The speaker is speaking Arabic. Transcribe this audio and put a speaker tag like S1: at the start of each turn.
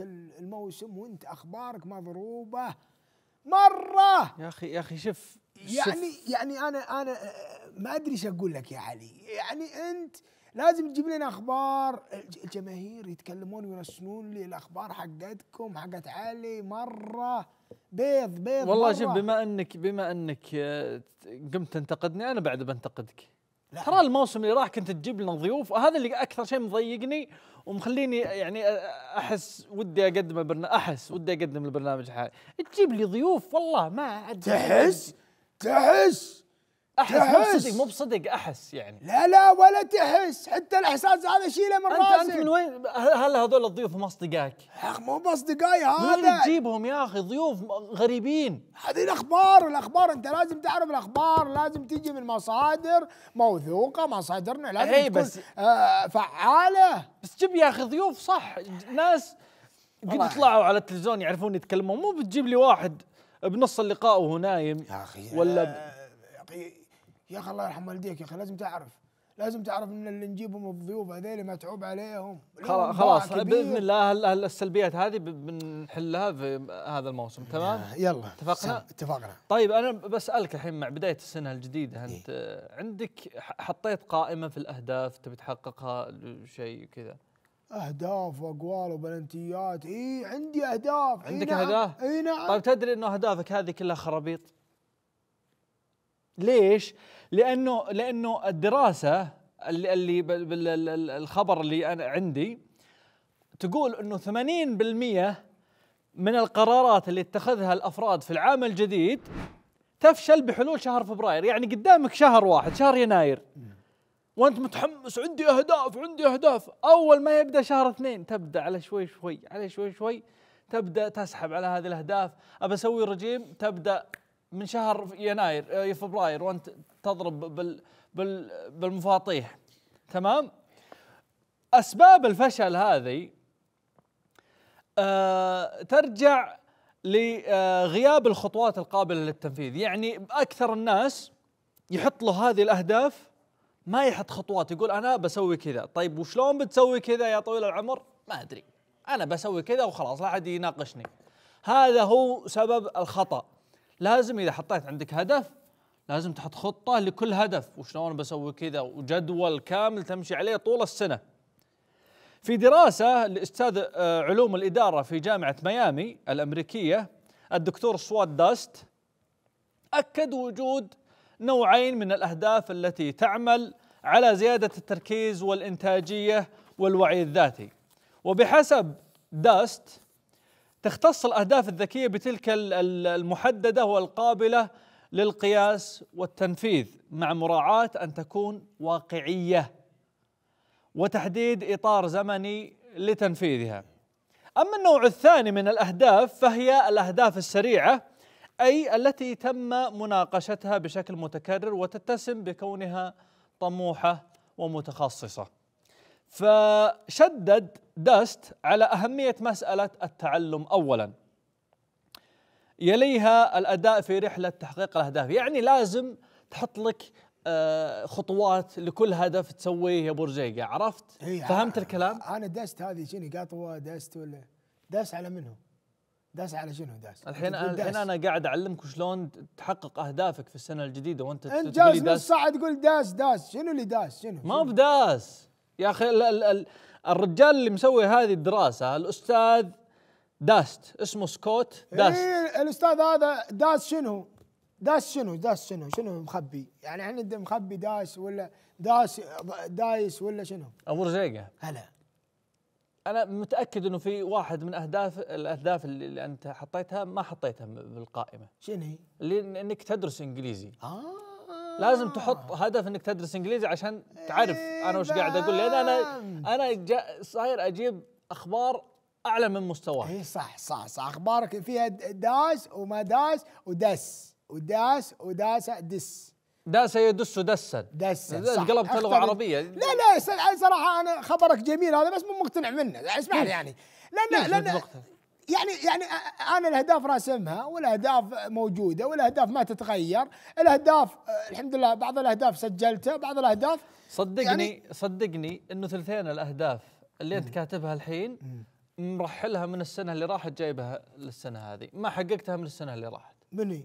S1: كل الموسم وانت اخبارك مضروبه مره يا اخي يا اخي شف يعني يعني انا انا ما ادري ايش اقول لك يا علي يعني انت لازم تجيب لنا اخبار الجماهير يتكلمون ويرسلون لي الاخبار حقتكم حقت علي مره بيض بيض والله شوف بما
S2: انك بما انك آه، قمت تنتقدني انا بعد بنتقدك ترى الموسم اللي راح كنت تجيب لنا ضيوف وهذا اللي اكثر شيء مضيقني ومخليني يعني احس ودي اقدم البرنامج احس ودي اقدم البرنامج حالي تجيب لي ضيوف والله ما تحس تحس احس مو بصدق مو بصدق احس يعني
S1: لا لا ولا
S2: تحس حتى الاحساس هذا شيله من راسك انت من وين هل هذول الضيوف مو اصدقائك؟ يا مو باصدقائي هذا من تجيبهم يا اخي ضيوف غريبين هذه الاخبار
S1: الاخبار انت لازم تعرف الاخبار لازم تجي من مصادر موثوقه مصادرنا لازم إيه، تكون بس آه فعاله بس جيب يا اخي ضيوف صح ناس
S2: قد طلعوا على التلفزيون يعرفون يتكلمون مو بتجيب لي واحد بنص اللقاء وهو نايم يا اخي ولا آه،
S1: يا اخي يا اخي الله يرحم والديك يا اخي لازم تعرف لازم تعرف ان اللي نجيبهم الضيوف هذول متعوب عليهم خلاص خلاص باذن
S2: الله السلبيات هذه بنحلها في هذا الموسم تمام؟ آه، يلا اتفقنا؟ اتفقنا طيب انا بسالك الحين مع بدايه السنه الجديده انت إيه؟ عندك حطيت قائمه في الاهداف تبي تحققها شيء كذا
S1: اهداف واقوال وبلنتيات اي عندي اهداف إيه، عندك إيه نعم اهداف؟ اي نعم طيب
S2: تدري انه اهدافك هذه كلها خرابيط؟ ليش؟ لانه لانه الدراسه اللي بالخبر اللي انا عندي تقول انه 80% من القرارات اللي اتخذها الافراد في العام الجديد تفشل بحلول شهر فبراير، يعني قدامك شهر واحد، شهر يناير وانت متحمس عندي اهداف عندي اهداف، اول ما يبدا شهر اثنين تبدا على شوي شوي على شوي شوي تبدا تسحب على هذه الاهداف، ابى اسوي رجيم تبدا من شهر يناير آه، فبراير وانت تضرب بال بال بالمفاطيح تمام اسباب الفشل هذه أه ترجع لغياب آه، الخطوات القابله للتنفيذ يعني اكثر الناس يحط له هذه الاهداف ما يحط خطوات يقول انا بسوي كذا طيب وشلون بتسوي كذا يا طويل العمر ما ادري انا بسوي كذا وخلاص لا احد يناقشني هذا هو سبب الخطأ لازم اذا حطيت عندك هدف لازم تحط خطه لكل هدف وشلون بسوي كذا وجدول كامل تمشي عليه طول السنه. في دراسه لاستاذ آه، علوم الاداره في جامعه ميامي الامريكيه الدكتور سواد داست اكد وجود نوعين من الاهداف التي تعمل على زياده التركيز والانتاجيه والوعي الذاتي. وبحسب داست تختص الأهداف الذكية بتلك المحددة والقابلة للقياس والتنفيذ مع مراعاة أن تكون واقعية وتحديد إطار زمني لتنفيذها أما النوع الثاني من الأهداف فهي الأهداف السريعة أي التي تم مناقشتها بشكل متكرر وتتسم بكونها طموحة ومتخصصة فشدد داست على أهمية مسألة التعلم أولا يليها الأداء في رحلة تحقيق الأهداف يعني لازم تحط لك آه، خطوات لكل هدف تسويه يا برجيقة عرفت؟
S1: فهمت آه، الكلام؟ آه، أنا دست هذه شنو قطوة دست ولا داس على منهم داس على شنو داس؟ الحين أنا الحين انا
S2: قاعد اعلمك شلون تحقق اهدافك في السنه الجديده وانت انت جالس نص ساعه
S1: تقول داس داس شنو اللي داس شنو؟
S2: ما بداس يا اخي الرجال اللي مسوي هذه الدراسه الاستاذ داست اسمه سكوت داست
S1: إيه الاستاذ هذا داست شنو؟ داس شنو داس شنو شنو مخبي يعني احنا مخبي داس ولا داس دايس ولا شنو
S2: ابو رزيقه هلا انا متاكد انه في واحد من اهداف الاهداف اللي انت حطيتها ما حطيتها بالقائمه شنو هي اللي انك تدرس انجليزي اه لازم آه. تحط هدف انك تدرس انجليزي عشان تعرف إيه، انا وش قاعد اقول لان انا انا صاير اجيب اخبار اعلى من
S1: مستواه اي صح صح صح اخبارك فيها داس وما داس ودس وداس وداس دس
S2: داس يدس دسا دسا صح قلبت لغه عربيه لا
S1: لا صراحه انا خبرك جميل هذا بس مو مقتنع منه اسمح لي يعني لان لان يعني يعني انا الاهداف راسمها والاهداف موجوده والاهداف ما تتغير، الاهداف الحمد لله بعض الاهداف سجلتها، بعض الاهداف
S2: صدقني يعني صدقني انه ثلثين الاهداف اللي انت كاتبها الحين مرحلها من السنه اللي راحت جايبها للسنه هذه، ما حققتها من السنه اللي راحت. مني